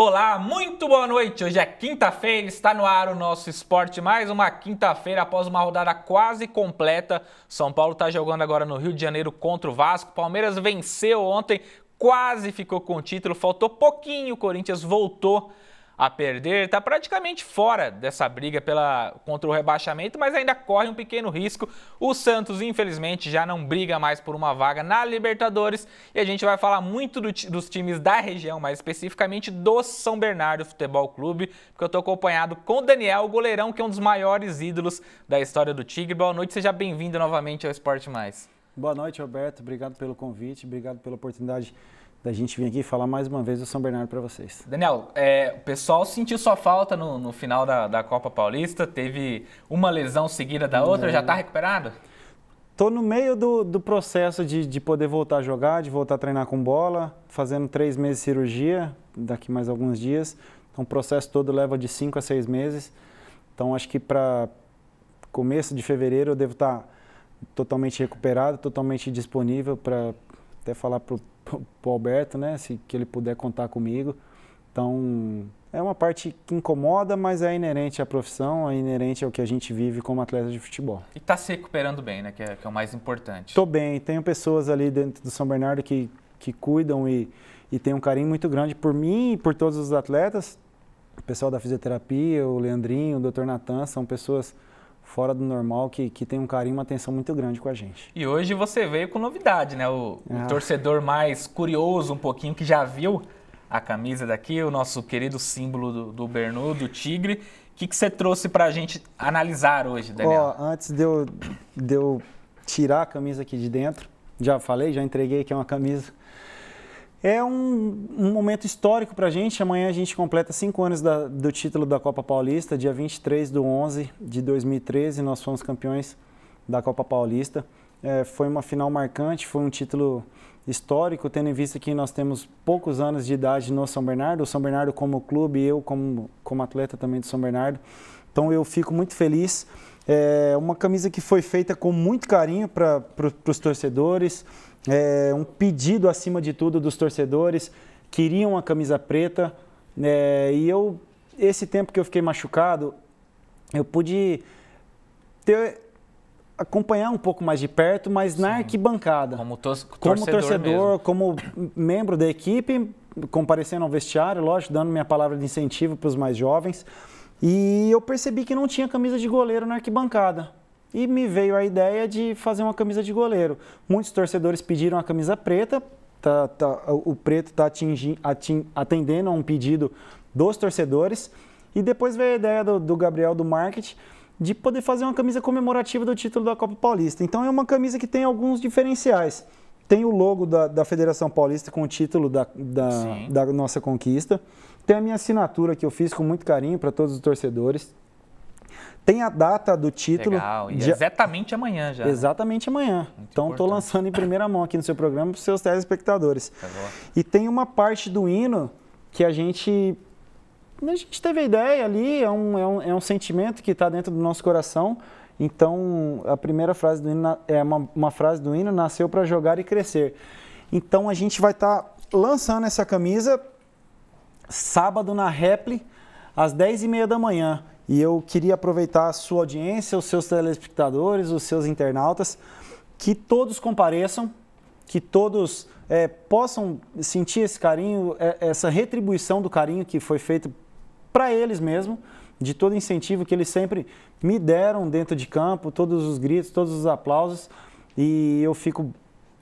Olá, muito boa noite. Hoje é quinta-feira, está no ar o nosso esporte. Mais uma quinta-feira após uma rodada quase completa. São Paulo está jogando agora no Rio de Janeiro contra o Vasco. Palmeiras venceu ontem, quase ficou com o título, faltou pouquinho. O Corinthians voltou a perder, está praticamente fora dessa briga pela, contra o rebaixamento, mas ainda corre um pequeno risco. O Santos, infelizmente, já não briga mais por uma vaga na Libertadores e a gente vai falar muito do, dos times da região, mais especificamente do São Bernardo Futebol Clube, porque eu estou acompanhado com o Daniel, o goleirão que é um dos maiores ídolos da história do Tigre. Boa noite, seja bem-vindo novamente ao Esporte Mais. Boa noite, Roberto. Obrigado pelo convite, obrigado pela oportunidade da gente vir aqui falar mais uma vez do São Bernardo para vocês. Daniel, é, o pessoal sentiu sua falta no, no final da, da, Copa Paulista, teve uma lesão seguida da outra, é. já está recuperado? Estou no meio do, do processo de, de, poder voltar a jogar, de voltar a treinar com bola, fazendo três meses de cirurgia, daqui mais alguns dias. Então o processo todo leva de cinco a seis meses. Então acho que para começo de fevereiro eu devo estar tá totalmente recuperado, totalmente disponível para até falar para para o Alberto, né? Se que ele puder contar comigo. Então, é uma parte que incomoda, mas é inerente à profissão, é inerente ao que a gente vive como atleta de futebol. E está se recuperando bem, né? Que é, que é o mais importante. Estou bem. Tenho pessoas ali dentro do São Bernardo que, que cuidam e, e tem um carinho muito grande por mim e por todos os atletas. O pessoal da fisioterapia, o Leandrinho, o Dr. Natan, são pessoas fora do normal, que, que tem um carinho, uma atenção muito grande com a gente. E hoje você veio com novidade, né? O, ah. torcedor mais curioso um pouquinho, que já viu a camisa daqui, o nosso querido símbolo do, do Bernu, do Tigre. O que, que você trouxe para a gente analisar hoje, Daniel? Oh, antes de eu, de eu tirar a camisa aqui de dentro, já falei, já entreguei que é uma camisa é um, um momento histórico para a gente. Amanhã a gente completa cinco anos da, do título da Copa Paulista. Dia 23 de 11 de 2013, nós fomos campeões da Copa Paulista. É, foi uma final marcante, foi um título histórico, tendo em vista que nós temos poucos anos de idade no São Bernardo. O São Bernardo como clube e eu como, como atleta também do São Bernardo. Então eu fico muito feliz. É uma camisa que foi feita com muito carinho para os torcedores, é, um pedido acima de tudo dos torcedores, queriam a camisa preta. É, e eu, esse tempo que eu fiquei machucado, eu pude ter acompanhar um pouco mais de perto, mas Sim. na arquibancada. Como, torcedor como torcedor, torcedor como membro da equipe, comparecendo ao vestiário, lógico, dando minha palavra de incentivo para os mais jovens. E eu percebi que não tinha camisa de goleiro na arquibancada e me veio a ideia de fazer uma camisa de goleiro. Muitos torcedores pediram a camisa preta, tá, tá, o preto está atendendo a um pedido dos torcedores. E depois veio a ideia do, do Gabriel do market de poder fazer uma camisa comemorativa do título da Copa Paulista. Então é uma camisa que tem alguns diferenciais. Tem o logo da, da Federação Paulista com o título da, da, da nossa conquista. Tem a minha assinatura que eu fiz com muito carinho para todos os torcedores. Tem a data do título. Legal, e é exatamente amanhã já. Né? Exatamente amanhã. Muito então estou lançando em primeira mão aqui no seu programa para os seus telespectadores. Tá e tem uma parte do hino que a gente. A gente teve a ideia ali, é um, é um, é um sentimento que está dentro do nosso coração. Então, a primeira frase do hino é uma, uma frase do hino: nasceu para jogar e crescer. Então, a gente vai estar tá lançando essa camisa sábado na Repli, às 10h30 da manhã. E eu queria aproveitar a sua audiência, os seus telespectadores, os seus internautas, que todos compareçam, que todos é, possam sentir esse carinho, é, essa retribuição do carinho que foi feito para eles mesmo, de todo incentivo que eles sempre me deram dentro de campo, todos os gritos, todos os aplausos, e eu fico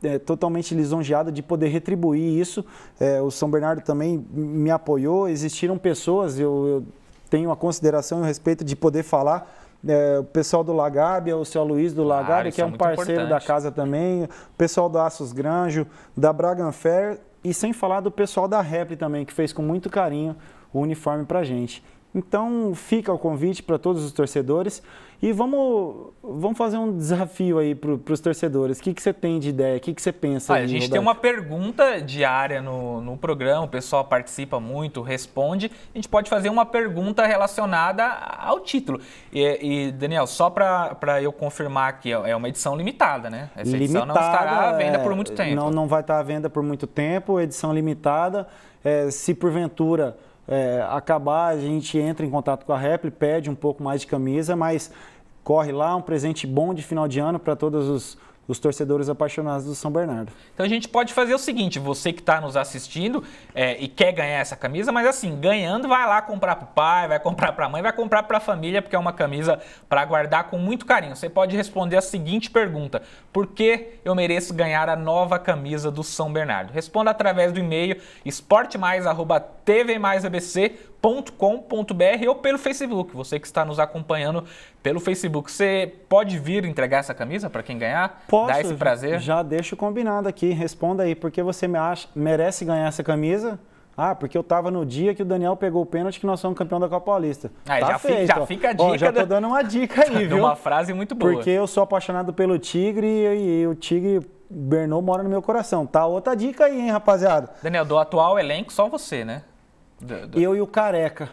é, totalmente lisonjeado de poder retribuir isso. É, o São Bernardo também me apoiou, existiram pessoas, eu, eu tenho a consideração e o respeito de poder falar. É, o pessoal do Lagábia, o seu Luiz do Lagábia, ah, que é, é um parceiro importante. da casa também, o pessoal do Aços Granjo, da Bragan Fair, e sem falar do pessoal da Repli também, que fez com muito carinho o uniforme pra gente. Então fica o convite para todos os torcedores e vamos, vamos fazer um desafio aí para os torcedores. O que, que você tem de ideia? O que, que você pensa? aí, a gente tem uma pergunta diária no, no programa, o pessoal participa muito, responde. A gente pode fazer uma pergunta relacionada ao título. E, e Daniel, só para eu confirmar aqui, é, é uma edição limitada, né? Essa edição limitada, não estará à venda por muito é, tempo. Não, não vai estar à venda por muito tempo, edição limitada. É, se porventura é, acabar, a gente entra em contato com a Repli, pede um pouco mais de camisa, mas corre lá, um presente bom de final de ano para todos os os torcedores apaixonados do São Bernardo. Então a gente pode fazer o seguinte: você que está nos assistindo é, e quer ganhar essa camisa, mas assim, ganhando, vai lá comprar para o pai, vai comprar para a mãe, vai comprar para a família, porque é uma camisa para guardar com muito carinho. Você pode responder a seguinte pergunta: por que eu mereço ganhar a nova camisa do São Bernardo? Responda através do e-mail esportemais.tvmaisabc.com .com.br ou pelo Facebook. Você que está nos acompanhando pelo Facebook, você pode vir entregar essa camisa para quem ganhar? Posso. Dá esse prazer? Já deixo combinado aqui. Responda aí, porque você me acha, merece ganhar essa camisa? Ah, porque eu estava no dia que o Daniel pegou o pênalti que nós somos campeão da Copa Paulista. Ah, tá já, feito, fica, já fica a dica. Ó, já tô dando uma dica aí, viu? Uma frase muito boa. Porque eu sou apaixonado pelo Tigre e, e o Tigre Bernou mora no meu coração. Tá outra dica aí, hein, rapaziada? Daniel, do atual elenco, só você, né? Da, da... Eu e o Careca.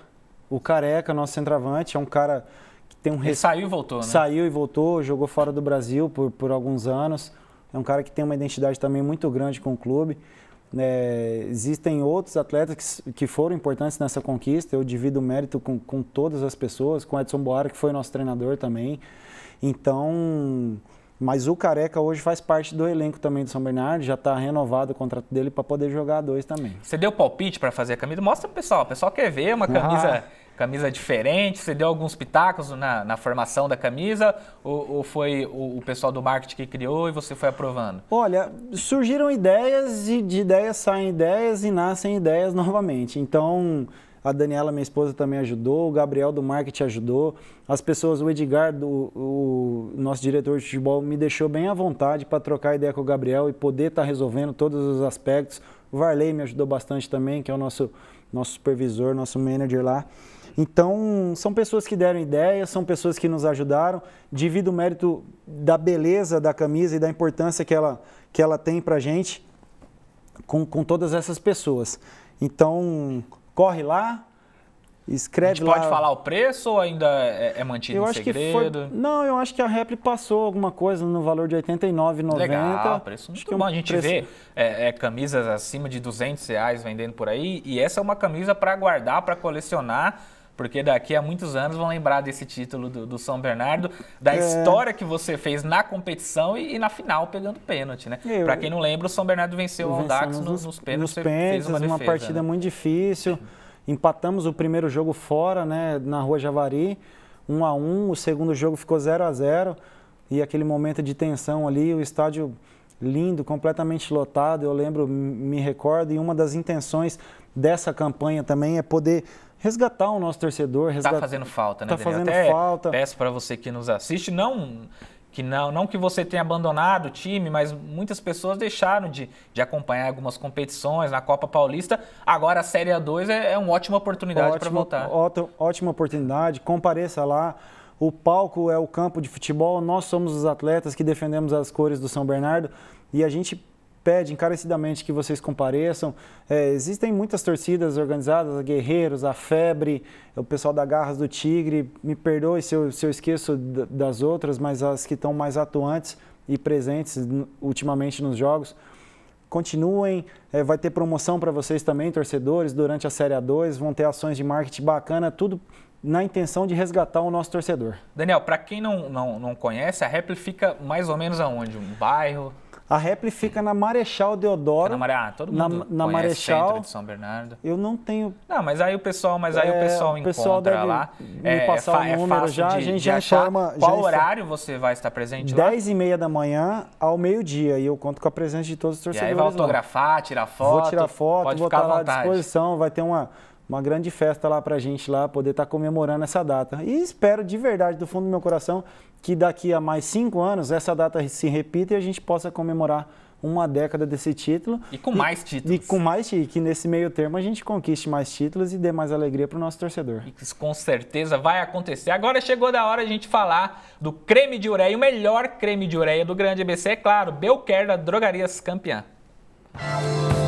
O Careca, nosso centroavante, é um cara que tem um... Ele saiu e voltou, né? Saiu e voltou, jogou fora do Brasil por, por alguns anos. É um cara que tem uma identidade também muito grande com o clube. É, existem outros atletas que, que foram importantes nessa conquista. Eu divido o mérito com, com todas as pessoas, com Edson Boara, que foi nosso treinador também. Então, mas o Careca hoje faz parte do elenco também do São Bernardo, já está renovado o contrato dele para poder jogar dois também. Você deu palpite para fazer a camisa? Mostra o pessoal, o pessoal quer ver uma ah. camisa, ah. camisa diferente, você deu alguns pitacos na, na formação da camisa ou, ou foi o, o, pessoal do marketing que criou e você foi aprovando? Olha, surgiram ideias e de ideias saem ideias e nascem ideias novamente. Então, a Daniela, minha esposa, também ajudou, o Gabriel do marketing ajudou, as pessoas, o Edgar, do, o nosso diretor de futebol, me deixou bem à vontade para trocar ideia com o Gabriel e poder estar tá resolvendo todos os aspectos. O Varley me ajudou bastante também, que é o nosso, nosso supervisor, nosso manager lá. Então, são pessoas que deram ideias, são pessoas que nos ajudaram. Divido o mérito da beleza da camisa e da importância que ela, que ela tem para gente com, com todas essas pessoas. Então, corre lá, escreve A gente lá. pode falar o preço ou ainda é, é mantido eu em acho segredo? Que foi... Não, eu acho que a Repli passou alguma coisa no valor de R$ 89,90. Legal, preço muito acho que bom. É um a gente preço... vê é, é camisas acima de 200 reais vendendo por aí e essa é uma camisa para guardar, para colecionar porque daqui a muitos anos vão lembrar desse título do, do São Bernardo, da é... história que você fez na competição e, e na final pegando pênalti, né? Para quem não lembra, o São Bernardo venceu o Aldax nos, nos pênaltis. Nos pênaltis, uma, defesa, uma, partida né? muito difícil. Empatamos o primeiro jogo fora, né, na Rua Javari, 1 a 1 O segundo jogo ficou 0 a 0 E aquele momento de tensão ali, o estádio lindo, completamente lotado. Eu lembro, me recordo, e uma das intenções dessa campanha também é poder resgatar o nosso torcedor. Resgat... Tá fazendo falta, né, Tá fazendo Até falta. Peço para você que nos assiste, não que não, não que você tenha abandonado o time, mas muitas pessoas deixaram de, de acompanhar algumas competições na Copa Paulista. Agora a Série A2 é, é uma ótima oportunidade para voltar. Ótima, ótima oportunidade, compareça lá. O palco é o campo de futebol, nós somos os atletas que defendemos as cores do São Bernardo e a gente pede encarecidamente que vocês compareçam. É, existem muitas torcidas organizadas, a Guerreiros, a Febre, o pessoal da Garras do Tigre. Me perdoe se eu, se eu esqueço das outras, mas as que estão mais atuantes e presentes ultimamente nos jogos. Continuem, é, vai ter promoção para vocês também, torcedores, durante a Série A2. Vão ter ações de marketing bacana, tudo na intenção de resgatar o nosso torcedor. Daniel, para quem não, não, não conhece, a Repli fica mais ou menos aonde? Um bairro? A Repli fica na Marechal Deodoro. na Marechal, ah, todo mundo na, na Marechal. centro de São Bernardo. Eu não tenho. Não, mas aí o pessoal, mas aí é, o pessoal encontra pessoal lá. Me é, passar é, o número é já, de, a gente já chama. Qual já horário você vai estar presente 10 lá? e meia da manhã ao meio-dia e eu conto com a presença de todos os torcedores. E aí vai autografar, tirar foto. Vou tirar foto, vou estar à, à disposição, vai ter uma uma grande festa lá para a gente lá, poder estar tá comemorando essa data. E espero de verdade, do fundo do meu coração, que daqui a mais cinco anos essa data se repita e a gente possa comemorar uma década desse título. E com mais títulos. E com mais e que nesse meio termo a gente conquiste mais títulos e dê mais alegria para o nosso torcedor. isso com certeza vai acontecer. Agora chegou da hora a gente falar do creme de ureia, o melhor creme de ureia do grande ABC, é claro, Belquer da Drogarias Campeã. Música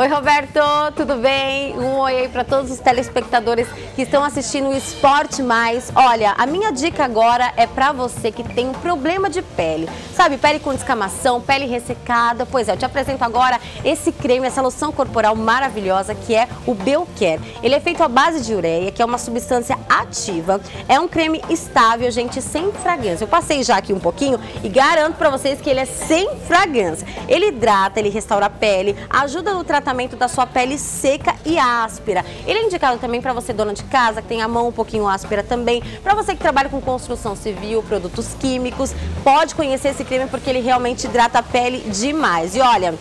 Oi, Roberto, tudo bem? Um oi aí para todos os telespectadores que estão assistindo o Esporte Mais. Olha, a minha dica agora é para você que tem um problema de pele. Sabe, pele com descamação, pele ressecada. Pois é, eu te apresento agora esse creme, essa loção corporal maravilhosa que é o Belcare. Ele é feito à base de ureia, que é uma substância ativa. É um creme estável, gente, sem fragrância. Eu passei já aqui um pouquinho e garanto para vocês que ele é sem fragrância. Ele hidrata, ele restaura a pele, ajuda no tratamento tratamento da sua pele seca e áspera. Ele é indicado também para você, dona de casa, que tem a mão um pouquinho áspera também, para você que trabalha com construção civil, produtos químicos, pode conhecer esse creme porque ele realmente hidrata a pele demais. E olha...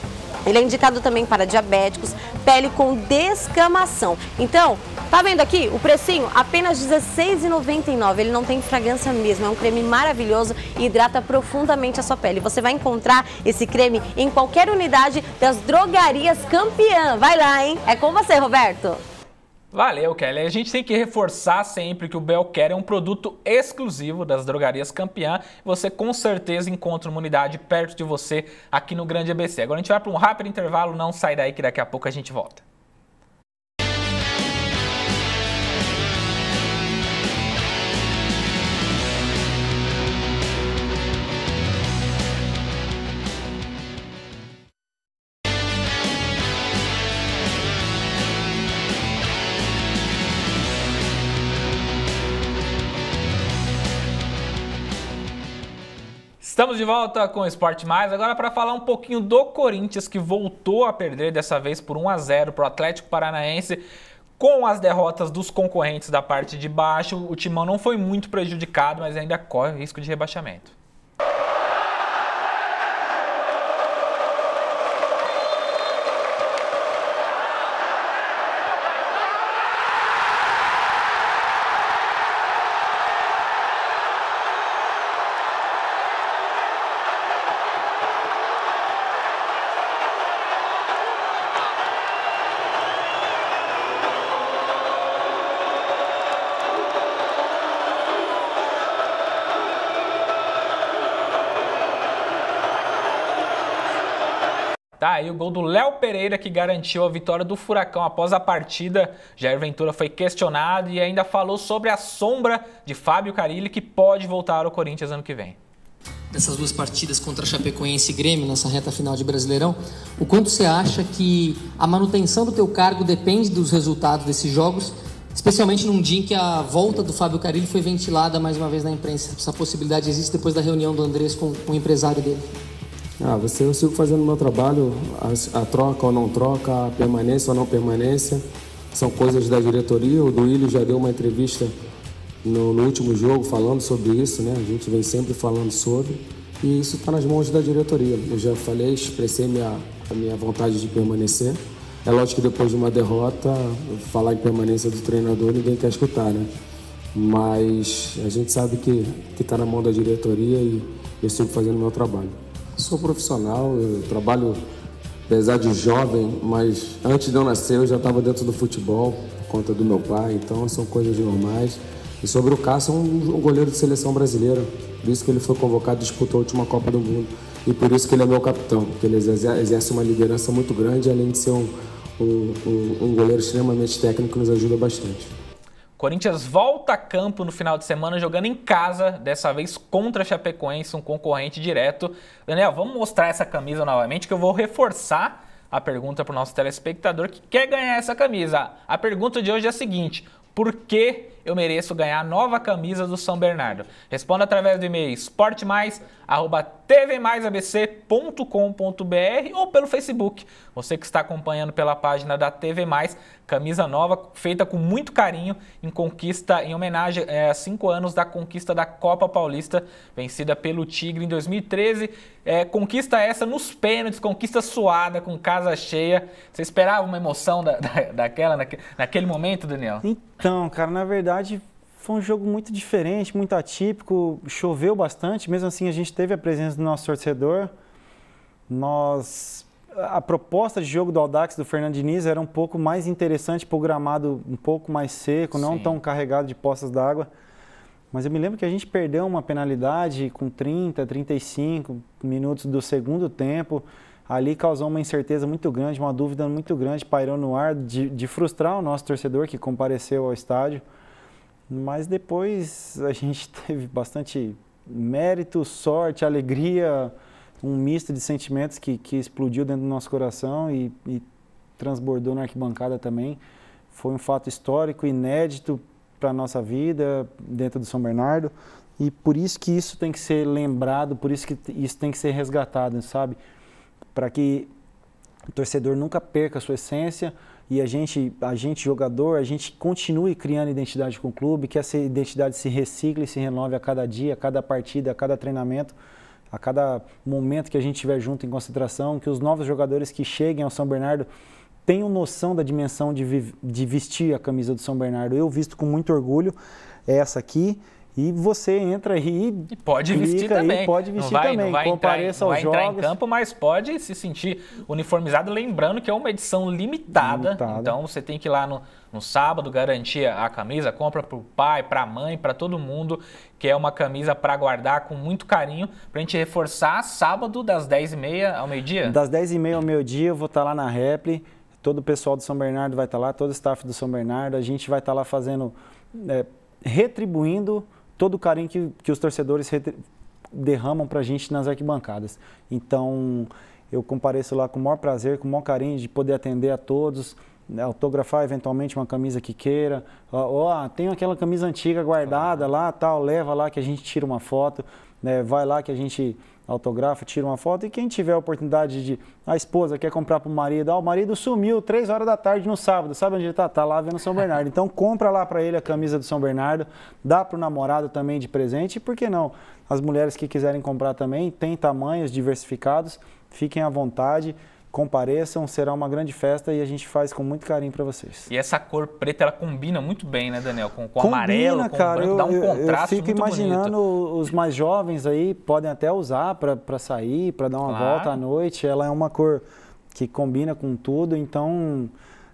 Ele é indicado também para diabéticos, pele com descamação. Então, tá vendo aqui o precinho? Apenas R$16,99. Ele não tem fragrância mesmo, é um creme maravilhoso e hidrata profundamente a sua pele. Você vai encontrar esse creme em qualquer unidade das drogarias campeã. Vai lá, hein? É com você, Roberto! Valeu, Kelly. A gente tem que reforçar sempre que o Belcare é um produto exclusivo das drogarias Campeã. Você com certeza encontra uma unidade perto de você aqui no Grande ABC. Agora a gente vai para um rápido intervalo, não sai daí que daqui a pouco a gente volta. Estamos de volta com o Esporte Mais, agora para falar um pouquinho do Corinthians, que voltou a perder dessa vez por 1 a 0 para o Atlético Paranaense. Com as derrotas dos concorrentes da parte de baixo, o Timão não foi muito prejudicado, mas ainda corre o risco de rebaixamento. destacar ah, aí o gol do Léo Pereira que garantiu a vitória do Furacão após a partida. Jair Ventura foi questionado e ainda falou sobre a sombra de Fábio Carilli que pode voltar ao Corinthians ano que vem. Nessas duas partidas contra Chapecoense e Grêmio nessa reta final de Brasileirão, o quanto você acha que a manutenção do teu cargo depende dos resultados desses jogos especialmente num dia em que a volta do Fábio Carilli foi ventilada mais uma vez na imprensa. Essa possibilidade existe depois da reunião do Andrés com, com o empresário dele. Ah, você, eu sigo fazendo meu trabalho, a, a troca ou não troca, a permanência ou não permanência, são coisas da diretoria. O Duílio já deu uma entrevista no, no, último jogo falando sobre isso, né? A gente vem sempre falando sobre. E isso está nas mãos da diretoria. Eu já falei, expressei minha, a minha vontade de permanecer. É lógico que depois de uma derrota, falar em permanência do treinador ninguém quer escutar, né? Mas a gente sabe que está na mão da diretoria e eu sigo fazendo o meu trabalho. Sou profissional, trabalho apesar de jovem, mas antes de eu nascer eu já estava dentro do futebol por conta do meu pai, então são coisas normais. E sobre o Cássio, é um goleiro de seleção brasileira, por isso que ele foi convocado e disputou a última Copa do Mundo. E por isso que ele é meu capitão, porque ele exerce uma liderança muito grande, além de ser um, um, um goleiro extremamente técnico, que nos ajuda bastante. Corinthians volta a campo no final de semana jogando em casa, dessa vez contra Chapecoense, um concorrente direto. Daniel, vamos mostrar essa camisa novamente que eu vou reforçar a pergunta para o nosso telespectador que quer ganhar essa camisa. A pergunta de hoje é a seguinte: por que eu mereço ganhar a nova camisa do São Bernardo? Responda através do e-mail esportemais@tvmaisabc.com.br ou pelo Facebook. Você que está acompanhando pela página da TV Mais, camisa nova feita com muito carinho em conquista, em homenagem é, a cinco anos da conquista da Copa Paulista, vencida pelo Tigre em 2013. É, conquista essa nos pênaltis, conquista suada, com casa cheia. Você esperava uma emoção da, da, daquela, naque, naquele momento, Daniel? Então, cara, na verdade verdade, foi um jogo muito diferente, muito atípico. Choveu bastante, mesmo assim a gente teve a presença do nosso torcedor. Nós a proposta de jogo do Aldax do Fernando Diniz era um pouco mais interessante pro gramado um pouco mais seco, Sim. não tão carregado de poças d'água. Mas eu me lembro que a gente perdeu uma penalidade com 30, 35 minutos do segundo tempo. Ali causou uma incerteza muito grande, uma dúvida muito grande, pairou no ar de, de frustrar o nosso torcedor que compareceu ao estádio. Mas depois a gente teve bastante mérito, sorte, alegria, um misto de sentimentos que, que explodiu dentro do nosso coração e, e transbordou na arquibancada também. Foi um fato histórico, inédito para a nossa vida dentro do São Bernardo. E por isso que isso tem que ser lembrado, por isso que isso tem que ser resgatado, sabe? Para que o torcedor nunca perca a sua essência, e a gente, a gente jogador, a gente continue criando identidade com o clube, que essa identidade se recicle, se renove a cada dia, a cada partida, a cada treinamento, a cada momento que a gente estiver junto em concentração, que os novos jogadores que cheguem ao São Bernardo tenham noção da dimensão de, de vestir a camisa do São Bernardo. Eu visto com muito orgulho essa aqui, e você entra aí. E pode vestir também. pode vestir não vai, também. Não vai Compareça entrar, não aos vai jogos. entrar em campo, mas pode se sentir uniformizado. Lembrando que é uma edição limitada. limitada. Então você tem que ir lá no, no sábado garantir a camisa, compra para o pai, para a mãe, para todo mundo, que é uma camisa para guardar com muito carinho, para a gente reforçar sábado das 10h30 ao meio-dia? Das 10h30 ao meio-dia eu vou estar tá lá na Repli, todo o pessoal do São Bernardo vai estar tá lá, todo o staff do São Bernardo, a gente vai estar tá lá fazendo, é, retribuindo todo o carinho que, que os torcedores derramam para a gente nas arquibancadas. Então, eu compareço lá com o maior prazer, com o maior carinho de poder atender a todos, né, autografar eventualmente uma camisa que queira. Ó, oh, tem aquela camisa antiga guardada lá, tal, leva lá que a gente tira uma foto né, vai lá que a gente autografa, tira uma foto e quem tiver a oportunidade de a esposa quer comprar para o marido, ah, o marido sumiu três horas da tarde no sábado, sabe onde ele está? Está lá vendo São Bernardo. Então compra lá para ele a camisa do São Bernardo, dá para o namorado também de presente e por que não? As mulheres que quiserem comprar também, tem tamanhos diversificados, fiquem à vontade compareçam, será uma grande festa e a gente faz com muito carinho para vocês. E essa cor preta, ela combina muito bem, né, Daniel? Com, com combina, amarelo, com cara, branco, eu, dá um contraste Eu fico imaginando bonito. os mais jovens aí, podem até usar para sair, para dar uma claro. volta à noite. Ela é uma cor que combina com tudo, então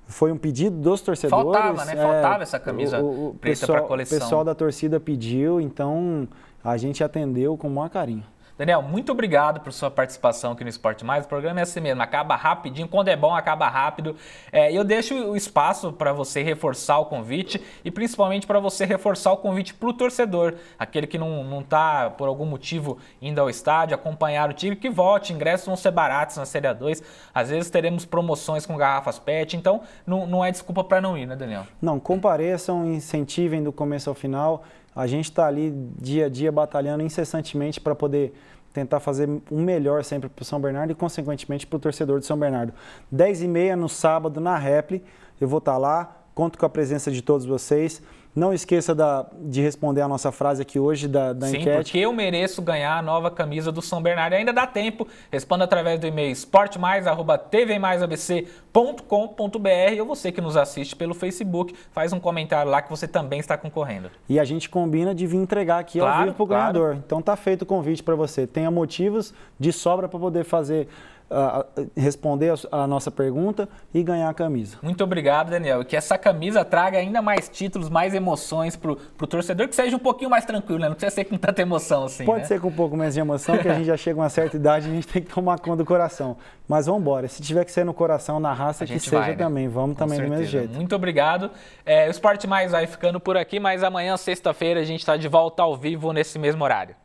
foi um pedido dos torcedores. Faltava, né? É, Faltava é, essa camisa o, o preta para coleção. O pessoal da torcida pediu, então a gente atendeu com o maior carinho. Daniel, muito obrigado por sua participação aqui no Esporte Mais. O programa é assim mesmo, acaba rapidinho. Quando é bom, acaba rápido. É, eu deixo o espaço para você reforçar o convite e principalmente para você reforçar o convite para o torcedor, aquele que não está, por algum motivo, indo ao estádio, acompanhar o time, que volte. Ingressos vão ser baratos na Série A2. Às vezes teremos promoções com garrafas PET, então não, não é desculpa para não ir, né, Daniel? Não, compareçam, incentivem do começo ao final a gente está ali dia a dia batalhando incessantemente para poder tentar fazer o melhor sempre para o São Bernardo e, consequentemente, para o torcedor de São Bernardo. 10 e meia no sábado, na Repli, eu vou estar tá lá, conto com a presença de todos vocês. Não esqueça da, de responder a nossa frase aqui hoje da, da Sim, enquete. Sim, porque eu mereço ganhar a nova camisa do São Bernardo. Ainda dá tempo. Responda através do e-mail esportemais.tvmaisabc.com.br ou você que nos assiste pelo Facebook, faz um comentário lá que você também está concorrendo. E a gente combina de vir entregar aqui claro, ao vivo para o claro. ganhador. Então tá feito o convite para você. Tenha motivos de sobra para poder fazer responder a, nossa pergunta e ganhar a camisa. Muito obrigado, Daniel. que essa camisa traga ainda mais títulos, mais emoções para o torcedor, que seja um pouquinho mais tranquilo, né? Não precisa ser com tanta emoção assim. Pode né? ser com um pouco menos de emoção, que a gente já chega a uma certa idade e a gente tem que tomar conta do coração. Mas vamos embora. Se tiver que ser no coração, na raça, que seja vai, né? também. Vamos com também certeza. do mesmo jeito. Muito obrigado. É, o Esporte Mais vai ficando por aqui, mas amanhã, sexta-feira, a gente está de volta ao vivo nesse mesmo horário.